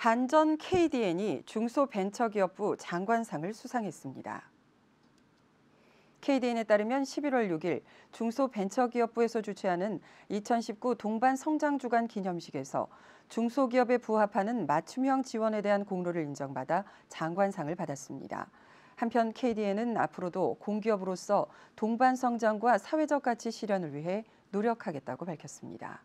한전 KDN이 중소벤처기업부 장관상을 수상했습니다. KDN에 따르면 11월 6일 중소벤처기업부에서 주최하는 2019 동반성장주간 기념식에서 중소기업에 부합하는 맞춤형 지원에 대한 공로를 인정받아 장관상을 받았습니다. 한편 KDN은 앞으로도 공기업으로서 동반성장과 사회적 가치 실현을 위해 노력하겠다고 밝혔습니다.